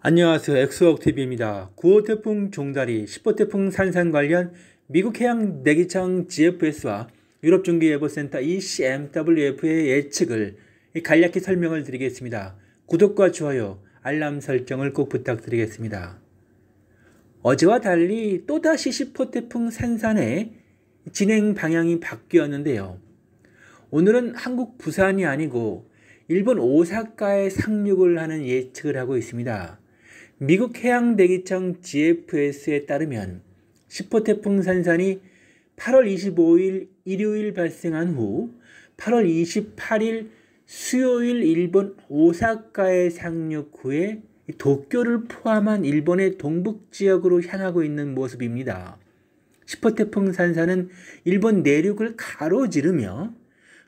안녕하세요. 엑스웍TV입니다. 9호 태풍 종다리, 10호 태풍 산산 관련 미국 해양 내기청 GFS와 유럽 중기예보센터 ECMWF의 예측을 간략히 설명을 드리겠습니다. 구독과 좋아요, 알람 설정을 꼭 부탁드리겠습니다. 어제와 달리 또다시 10호 태풍 산산의 진행 방향이 바뀌었는데요. 오늘은 한국 부산이 아니고 일본 오사카에 상륙을 하는 예측을 하고 있습니다. 미국 해양대기청 GFS에 따르면 10호 태풍 산산이 8월 25일 일요일 발생한 후 8월 28일 수요일 일본 오사카에 상륙 후에 도쿄를 포함한 일본의 동북 지역으로 향하고 있는 모습입니다. 10호 태풍 산산은 일본 내륙을 가로지르며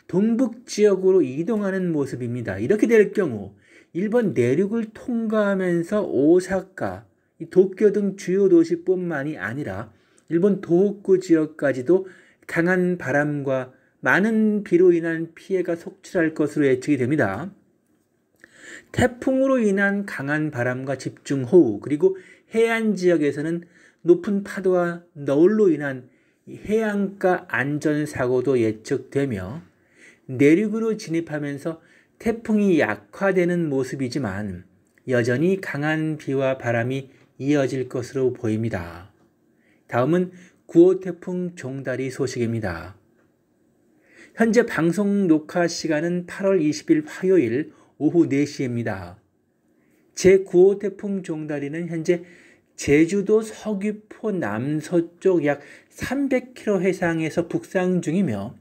동북 지역으로 이동하는 모습입니다. 이렇게 될 경우 일본 내륙을 통과하면서 오사카, 도쿄 등 주요 도시뿐만이 아니라 일본 도호쿠 지역까지도 강한 바람과 많은 비로 인한 피해가 속출할 것으로 예측이 됩니다. 태풍으로 인한 강한 바람과 집중호우 그리고 해안 지역에서는 높은 파도와 너울로 인한 해안가 안전사고도 예측되며 내륙으로 진입하면서 태풍이 약화되는 모습이지만 여전히 강한 비와 바람이 이어질 것으로 보입니다. 다음은 9호 태풍 종다리 소식입니다. 현재 방송 녹화 시간은 8월 20일 화요일 오후 4시입니다. 제9호 태풍 종다리는 현재 제주도 서귀포 남서쪽 약 300km 해상에서 북상 중이며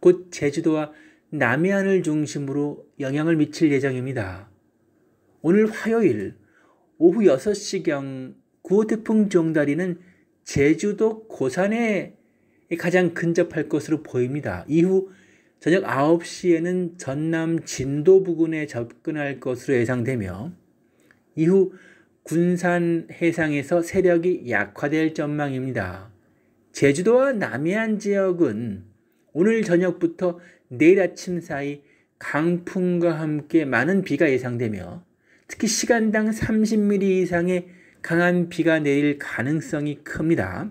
곧 제주도와 남해안을 중심으로 영향을 미칠 예정입니다. 오늘 화요일 오후 6시경 9호 태풍 종다리는 제주도 고산에 가장 근접할 것으로 보입니다. 이후 저녁 9시에는 전남 진도 부근에 접근할 것으로 예상되며 이후 군산 해상에서 세력이 약화될 전망입니다. 제주도와 남해안 지역은 오늘 저녁부터 내일 아침 사이 강풍과 함께 많은 비가 예상되며 특히 시간당 30mm 이상의 강한 비가 내릴 가능성이 큽니다.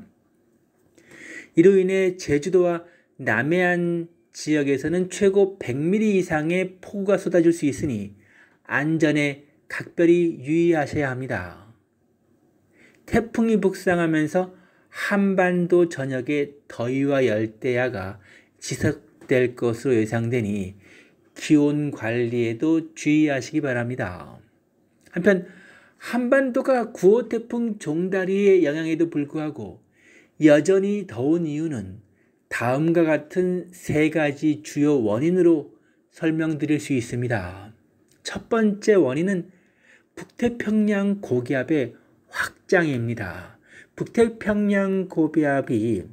이로 인해 제주도와 남해안 지역에서는 최고 100mm 이상의 폭우가 쏟아질 수 있으니 안전에 각별히 유의하셔야 합니다. 태풍이 북상하면서 한반도 전역에 더위와 열대야가 지속될 것으로 예상되니 기온 관리에도 주의하시기 바랍니다. 한편 한반도가 9호 태풍 종다리의 영향에도 불구하고 여전히 더운 이유는 다음과 같은 세 가지 주요 원인으로 설명드릴 수 있습니다. 첫 번째 원인은 북태평양 고기압의 확장입니다. 북태평양 고기압이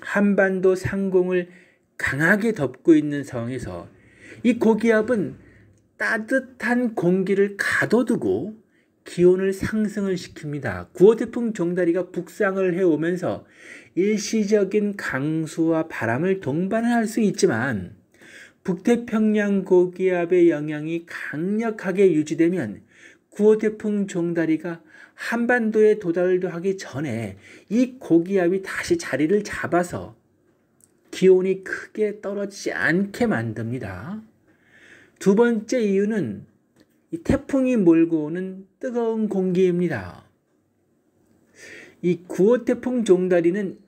한반도 상공을 강하게 덮고 있는 상황에서 이 고기압은 따뜻한 공기를 가둬두고 기온을 상승을 시킵니다. 9호 태풍 종다리가 북상을 해오면서 일시적인 강수와 바람을 동반할 수 있지만 북태평양 고기압의 영향이 강력하게 유지되면 9호 태풍 종다리가 한반도에 도달 하기 전에 이 고기압이 다시 자리를 잡아서 기온이 크게 떨어지지 않게 만듭니다. 두 번째 이유는 이 태풍이 몰고 오는 뜨거운 공기입니다. 이 9호 태풍 종다리는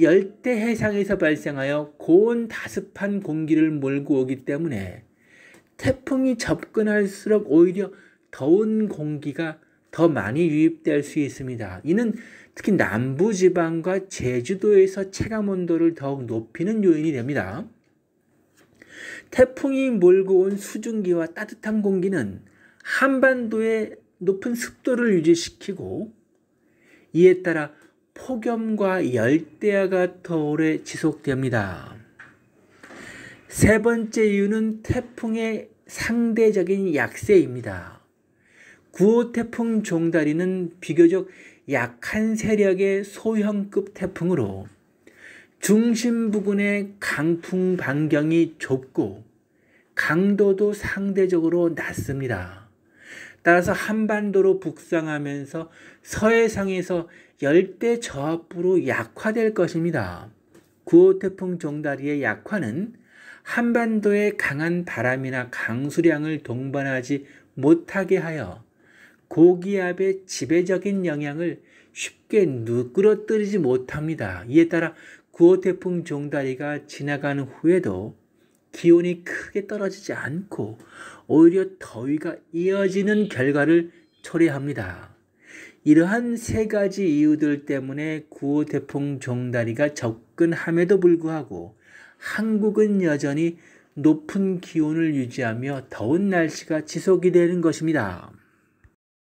열대 해상에서 발생하여 고온 다습한 공기를 몰고 오기 때문에 태풍이 접근할수록 오히려 더운 공기가 더 많이 유입될 수 있습니다. 이는 특히 남부지방과 제주도에서 체감 온도를 더욱 높이는 요인이 됩니다. 태풍이 몰고 온 수증기와 따뜻한 공기는 한반도의 높은 습도를 유지시키고 이에 따라 폭염과 열대야가 더 오래 지속됩니다. 세 번째 이유는 태풍의 상대적인 약세입니다. 9호 태풍 종다리는 비교적 약한 세력의 소형급 태풍으로 중심 부근의 강풍 반경이 좁고 강도도 상대적으로 낮습니다. 따라서 한반도로 북상하면서 서해상에서 열대 저압부로 약화될 것입니다. 9호 태풍 종다리의 약화는 한반도의 강한 바람이나 강수량을 동반하지 못하게 하여 고기압의 지배적인 영향을 쉽게 누그러뜨리지 못합니다. 이에 따라 구호 태풍 종다리가 지나간 후에도 기온이 크게 떨어지지 않고 오히려 더위가 이어지는 결과를 초래합니다. 이러한 세 가지 이유들 때문에 구호 태풍 종다리가 접근함에도 불구하고 한국은 여전히 높은 기온을 유지하며 더운 날씨가 지속이 되는 것입니다.